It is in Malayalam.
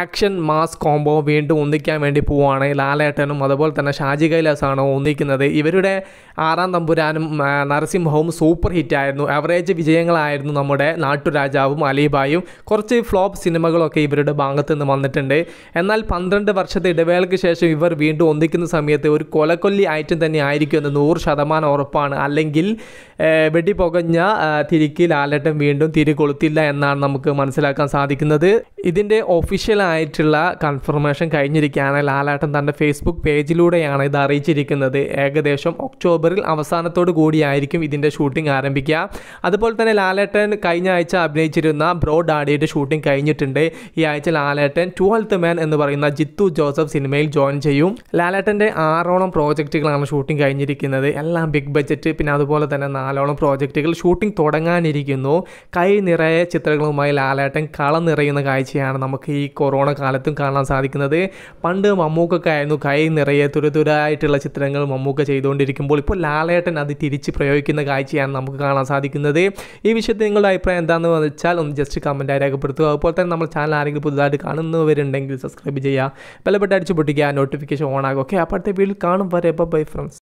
ആക്ഷൻ മാസ് കോംബോ വീണ്ടും ഒന്നിക്കാൻ വേണ്ടി പോവുകയാണ് ലാലേട്ടനും അതുപോലെ തന്നെ ഷാജി കൈലാസാണ് ഒന്നിക്കുന്നത് ഇവരുടെ ആറാം തമ്പുരാനും നരസിംഹവും സൂപ്പർ ഹിറ്റായിരുന്നു ആവറേജ് വിജയങ്ങളായിരുന്നു നമ്മുടെ നാട്ടുരാജാവും അലീബായും കുറച്ച് ഫ്ലോപ്പ് സിനിമകളൊക്കെ ഇവരുടെ ഭാഗത്ത് നിന്ന് വന്നിട്ടുണ്ട് എന്നാൽ പന്ത്രണ്ട് വർഷത്തെ ഇടവേളയ്ക്ക് ശേഷം ഇവർ വീണ്ടും ഒന്നിക്കുന്ന സമയത്ത് ഒരു കൊലക്കൊല്ലി ഐറ്റം തന്നെ ആയിരിക്കും എന്ന് നൂറ് ശതമാനം ഉറപ്പാണ് അല്ലെങ്കിൽ വെടിപുകഞ്ഞ തിരിക്ക് ലാലേട്ടൻ വീണ്ടും തിരികൊളുത്തില്ല എന്നാണ് നമുക്ക് മനസ്സിലാക്കാൻ സാധിക്കുന്നത് ഇതിൻ്റെ ഒഫീഷ്യലായിട്ടുള്ള കൺഫർമേഷൻ കഴിഞ്ഞിരിക്കുകയാണ് ലാലാട്ടൻ തൻ്റെ ഫേസ്ബുക്ക് പേജിലൂടെയാണ് ഇത് അറിയിച്ചിരിക്കുന്നത് ഏകദേശം ഒക്ടോബറിൽ അവസാനത്തോടു കൂടിയായിരിക്കും ഇതിൻ്റെ ഷൂട്ടിംഗ് ആരംഭിക്കുക അതുപോലെ തന്നെ ലാലേട്ടൻ കഴിഞ്ഞ ആഴ്ച അഭിനയിച്ചിരുന്ന ബ്രോ ഡാഡിയുടെ ഷൂട്ടിംഗ് കഴിഞ്ഞിട്ടുണ്ട് ഈ ആഴ്ച ലാലേട്ടൻ ട്വൽത്ത് മാൻ എന്ന് പറയുന്ന ജിത്തു ജോസഫ് സിനിമയിൽ ജോയിൻ ചെയ്യും ലാലേട്ടൻ്റെ ആറോളം പ്രോജക്റ്റുകളാണ് ഷൂട്ടിംഗ് കഴിഞ്ഞിരിക്കുന്നത് എല്ലാം ബിഗ് ബഡ്ജറ്റ് പിന്നെ അതുപോലെ തന്നെ നാലോളം പ്രോജക്റ്റുകൾ ഷൂട്ടിംഗ് തുടങ്ങാനിരിക്കുന്നു കൈ നിറയെ ചിത്രങ്ങളുമായി ലാലേട്ടൻ കളം നിറയുന്ന കാഴ്ച കാഴ്ചയാണ് നമുക്ക് ഈ കൊറോണ കാലത്തും കാണാൻ സാധിക്കുന്നത് പണ്ട് മമ്മൂക്കൊക്കെ ആയിരുന്നു കൈ നിറയെ തുരതുരായിട്ടുള്ള ചിത്രങ്ങൾ മമ്മൂക്ക ചെയ്തുകൊണ്ടിരിക്കുമ്പോൾ ഇപ്പോൾ ലാലേട്ടൻ അത് തിരിച്ച് പ്രയോഗിക്കുന്ന കാഴ്ചയാണ് നമുക്ക് കാണാൻ സാധിക്കുന്നത് ഈ വിഷയത്തിൽ നിങ്ങളുടെ അഭിപ്രായം എന്താണെന്ന് വെച്ചാൽ ഒന്ന് ജസ്റ്റ് കമൻറ്റായി രേഖപ്പെടുത്തുക അതുപോലെ തന്നെ നമ്മൾ ചാനൽ ആരെങ്കിലും പുതുതായിട്ട് കാണുന്നവരുണ്ടെങ്കിൽ സബ്സ്ക്രൈബ് ചെയ്യുക ബെല്ലപ്പെട്ട അടിച്ചു പൊട്ടിക്കുക നോട്ടിഫിക്കേഷൻ ഓൺ ആകും ഓക്കെ അപ്പോഴത്തെ വീട്ടിൽ കാണും വരെ ബൈ ഫ്രണ്ട്സ്